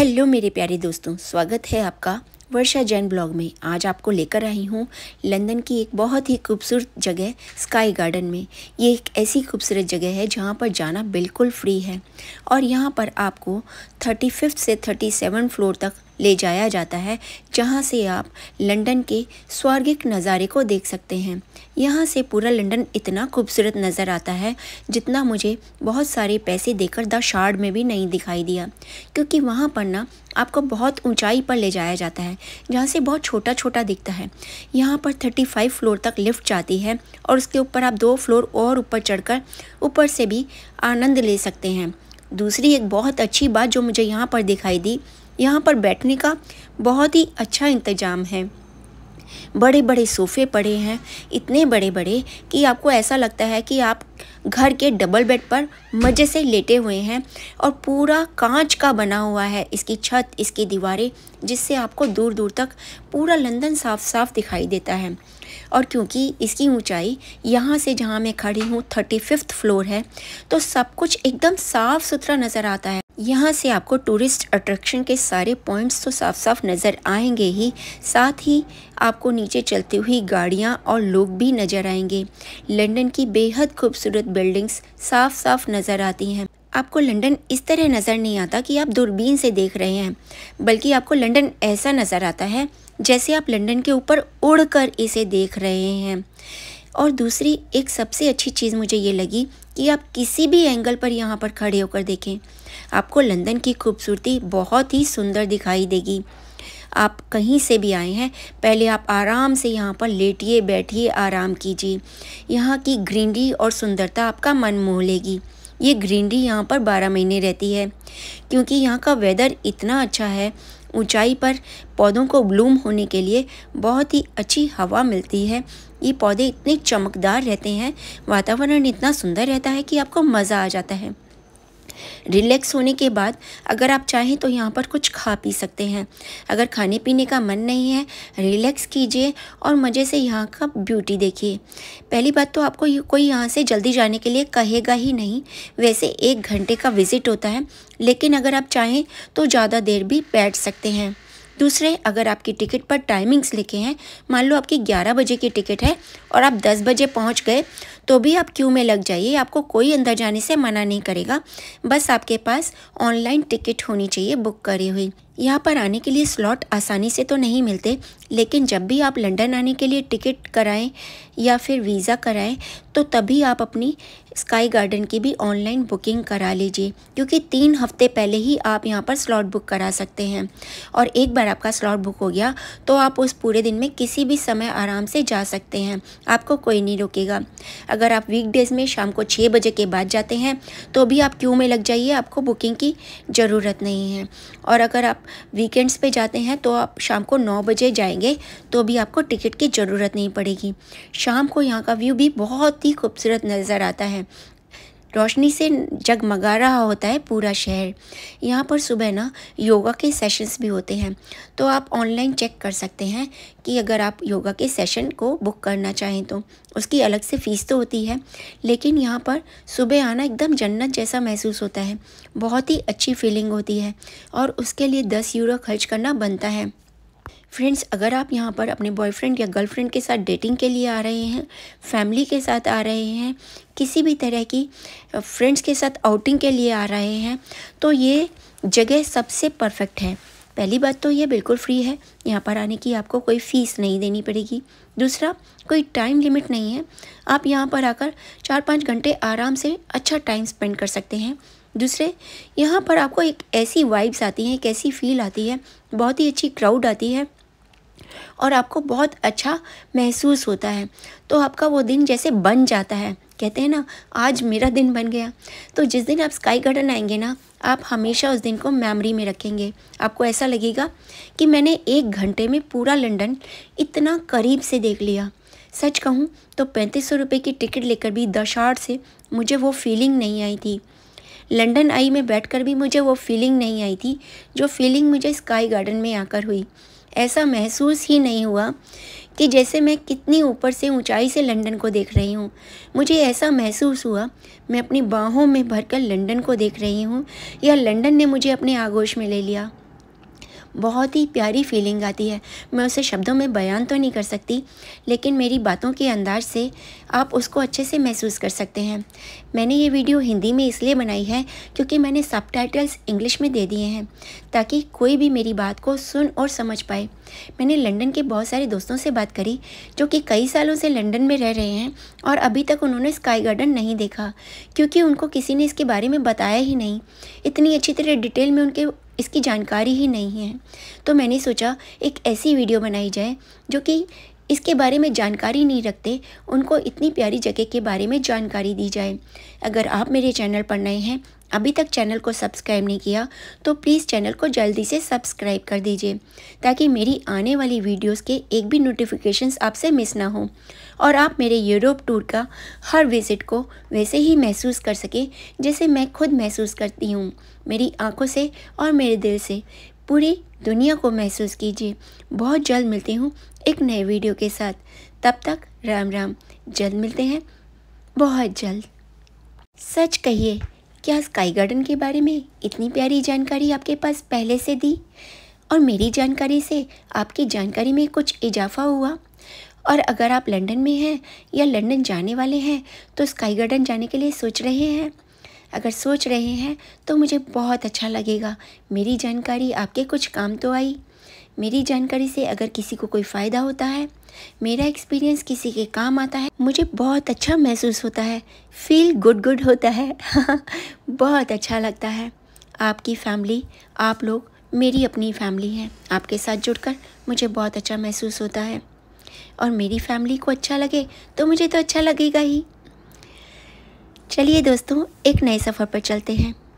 hello मेरे प्यारे दोस्तों स्वागत है आपका वर्षा जैन ब्लॉग में आज आपको लेकर आई हूँ लंदन की एक बहुत ही खूबसूरत जगह स्काई गार्डन में ये एक ऐसी खूबसूरत जगह है जहाँ पर जाना बिल्कुल फ्री है और यहाँ पर आपको थर्टी फिफ्थ से थर्टी सेवन फ्लोर तक ले जाया जाता है जहाँ से आप लंदन के स्वर्गिक नज़ारे को देख सकते हैं यहाँ से पूरा लंदन इतना खूबसूरत नज़र आता है जितना मुझे बहुत सारे पैसे देकर द शार्ड में भी नहीं दिखाई दिया क्योंकि वहाँ पर ना आपको बहुत ऊंचाई पर ले जाया जाता है जहाँ से बहुत छोटा छोटा दिखता है यहाँ पर 35 फ्लोर तक लिफ्ट जाती है और उसके ऊपर आप दो फ्लोर और ऊपर चढ़कर ऊपर से भी आनंद ले सकते हैं दूसरी एक बहुत अच्छी बात जो मुझे यहाँ पर दिखाई दी यहाँ पर बैठने का बहुत ही अच्छा इंतज़ाम है बड़े बड़े सोफ़े पड़े हैं इतने बड़े बड़े कि आपको ऐसा लगता है कि आप घर के डबल बेड पर मज़े से लेटे हुए हैं और पूरा कांच का बना हुआ है इसकी छत इसकी दीवारें जिससे आपको दूर दूर तक पूरा लंदन साफ साफ दिखाई देता है और क्योंकि इसकी ऊंचाई यहाँ से जहाँ मैं खड़ी हूँ थर्टी फिफ्थ फ्लोर है तो सब कुछ एकदम साफ़ सुथरा नज़र आता है यहाँ से आपको टूरिस्ट अट्रैक्शन के सारे पॉइंट्स तो साफ साफ नज़र आएंगे ही साथ ही आपको नीचे चलती हुई गाड़ियाँ और लोग भी नज़र आएंगे लंदन की बेहद खूबसूरत बिल्डिंग्स साफ साफ नज़र आती हैं आपको लंदन इस तरह नज़र नहीं आता कि आप दूरबीन से देख रहे हैं बल्कि आपको लंदन ऐसा नज़र आता है जैसे आप लंदन के ऊपर उड़कर इसे देख रहे हैं और दूसरी एक सबसे अच्छी चीज़ मुझे ये लगी कि आप किसी भी एंगल पर यहाँ पर खड़े होकर देखें आपको लंदन की खूबसूरती बहुत ही सुंदर दिखाई देगी आप कहीं से भी आए हैं पहले आप आराम से यहाँ पर लेटिए बैठिए आराम कीजिए यहाँ की ग्रीनरी और सुंदरता आपका मन मोह लेगी ये ग्रीनरी यहाँ पर बारह महीने रहती है क्योंकि यहाँ का वेदर इतना अच्छा है ऊंचाई पर पौधों को ब्लूम होने के लिए बहुत ही अच्छी हवा मिलती है ये पौधे इतने चमकदार रहते हैं वातावरण इतना सुंदर रहता है कि आपको मज़ा आ जाता है रिलैक्स होने के बाद अगर आप चाहें तो यहाँ पर कुछ खा पी सकते हैं अगर खाने पीने का मन नहीं है रिलैक्स कीजिए और मज़े से यहाँ का ब्यूटी देखिए पहली बात तो आपको कोई यहाँ से जल्दी जाने के लिए कहेगा ही नहीं वैसे एक घंटे का विज़िट होता है लेकिन अगर आप चाहें तो ज़्यादा देर भी बैठ सकते हैं दूसरे अगर आपकी टिकट पर टाइमिंग्स लिखे हैं मान लो आपकी 11 बजे की टिकट है और आप 10 बजे पहुंच गए तो भी आप क्यू में लग जाइए आपको कोई अंदर जाने से मना नहीं करेगा बस आपके पास ऑनलाइन टिकट होनी चाहिए बुक करी हुई यहाँ पर आने के लिए स्लॉट आसानी से तो नहीं मिलते लेकिन जब भी आप लंदन आने के लिए टिकट कराएं या फिर वीज़ा कराएं तो तभी आप अपनी स्काई गार्डन की भी ऑनलाइन बुकिंग करा लीजिए क्योंकि तीन हफ्ते पहले ही आप यहाँ पर स्लॉट बुक करा सकते हैं और एक बार आपका स्लॉट बुक हो गया तो आप उस पूरे दिन में किसी भी समय आराम से जा सकते हैं आपको कोई नहीं रोकेगा अगर अगर आप वीकडेज़ में शाम को छः बजे के बाद जाते हैं तो भी आप क्यू में लग जाइए आपको बुकिंग की ज़रूरत नहीं है और अगर आप वीकेंड्स पे जाते हैं तो आप शाम को नौ बजे जाएंगे तो भी आपको टिकट की ज़रूरत नहीं पड़ेगी शाम को यहाँ का व्यू भी बहुत ही खूबसूरत नज़र आता है रोशनी से जगमगा रहा होता है पूरा शहर यहाँ पर सुबह ना योगा के सेशंस भी होते हैं तो आप ऑनलाइन चेक कर सकते हैं कि अगर आप योगा के सेशन को बुक करना चाहें तो उसकी अलग से फ़ीस तो होती है लेकिन यहाँ पर सुबह आना एकदम जन्नत जैसा महसूस होता है बहुत ही अच्छी फीलिंग होती है और उसके लिए दस यूरो खर्च करना बनता है फ्रेंड्स अगर आप यहाँ पर अपने बॉयफ्रेंड या गर्लफ्रेंड के साथ डेटिंग के लिए आ रहे हैं फैमिली के साथ आ रहे हैं किसी भी तरह की फ्रेंड्स के साथ आउटिंग के लिए आ रहे हैं तो ये जगह सबसे परफेक्ट है पहली बात तो ये बिल्कुल फ्री है यहाँ पर आने की आपको कोई फ़ीस नहीं देनी पड़ेगी दूसरा कोई टाइम लिमिट नहीं है आप यहाँ पर आकर चार पाँच घंटे आराम से अच्छा टाइम स्पेंड कर सकते हैं दूसरे यहाँ पर आपको एक ऐसी वाइब्स आती हैं एक ऐसी फील आती है बहुत ही अच्छी क्राउड आती है और आपको बहुत अच्छा महसूस होता है तो आपका वो दिन जैसे बन जाता है कहते हैं ना आज मेरा दिन बन गया तो जिस दिन आप स्काई गार्डन आएंगे ना आप हमेशा उस दिन को मेमोरी में रखेंगे आपको ऐसा लगेगा कि मैंने एक घंटे में पूरा लंदन इतना करीब से देख लिया सच कहूँ तो पैंतीस सौ रुपये की टिकट लेकर भी दशहार से मुझे वो फीलिंग नहीं आई थी लंदन आई में बैठकर भी मुझे वो फीलिंग नहीं आई थी जो फीलिंग मुझे स्काई गार्डन में आकर हुई ऐसा महसूस ही नहीं हुआ कि जैसे मैं कितनी ऊपर से ऊंचाई से लंदन को देख रही हूँ मुझे ऐसा महसूस हुआ मैं अपनी बाहों में भरकर लंदन को देख रही हूँ या लंदन ने मुझे अपने आगोश में ले लिया बहुत ही प्यारी फीलिंग आती है मैं उसे शब्दों में बयान तो नहीं कर सकती लेकिन मेरी बातों के अंदाज से आप उसको अच्छे से महसूस कर सकते हैं मैंने ये वीडियो हिंदी में इसलिए बनाई है क्योंकि मैंने सब इंग्लिश में दे दिए हैं ताकि कोई भी मेरी बात को सुन और समझ पाए मैंने लंदन के बहुत सारे दोस्तों से बात करी जो कि कई सालों से लंदन में रह रहे हैं और अभी तक उन्होंने स्काई गार्डन नहीं देखा क्योंकि उनको किसी ने इसके बारे में बताया ही नहीं इतनी अच्छी तरह डिटेल में उनके इसकी जानकारी ही नहीं है तो मैंने सोचा एक ऐसी वीडियो बनाई जाए जो कि इसके बारे में जानकारी नहीं रखते उनको इतनी प्यारी जगह के बारे में जानकारी दी जाए अगर आप मेरे चैनल पर नए हैं अभी तक चैनल को सब्सक्राइब नहीं किया तो प्लीज़ चैनल को जल्दी से सब्सक्राइब कर दीजिए ताकि मेरी आने वाली वीडियोस के एक भी नोटिफिकेशंस आपसे मिस ना हो और आप मेरे यूरोप टूर का हर विज़िट को वैसे ही महसूस कर सकें जैसे मैं खुद महसूस करती हूँ मेरी आँखों से और मेरे दिल से पूरी दुनिया को महसूस कीजिए बहुत जल्द मिलती हूँ एक नए वीडियो के साथ तब तक राम राम जल्द मिलते हैं बहुत जल्द सच कहिए क्या स्काई गार्डन के बारे में इतनी प्यारी जानकारी आपके पास पहले से दी और मेरी जानकारी से आपकी जानकारी में कुछ इजाफा हुआ और अगर आप लंदन में हैं या लंदन जाने वाले हैं तो स्काई गार्डन जाने के लिए सोच रहे हैं अगर सोच रहे हैं तो मुझे बहुत अच्छा लगेगा मेरी जानकारी आपके कुछ काम तो आई मेरी जानकारी से अगर किसी को कोई फ़ायदा होता है मेरा एक्सपीरियंस किसी के काम आता है मुझे बहुत अच्छा महसूस होता है फील गुड गुड होता है बहुत अच्छा लगता है आपकी फैमिली आप लोग मेरी अपनी फैमिली है आपके साथ जुड़कर मुझे बहुत अच्छा महसूस होता है और मेरी फैमिली को अच्छा लगे तो मुझे तो अच्छा लगेगा ही चलिए दोस्तों एक नए सफ़र पर चलते हैं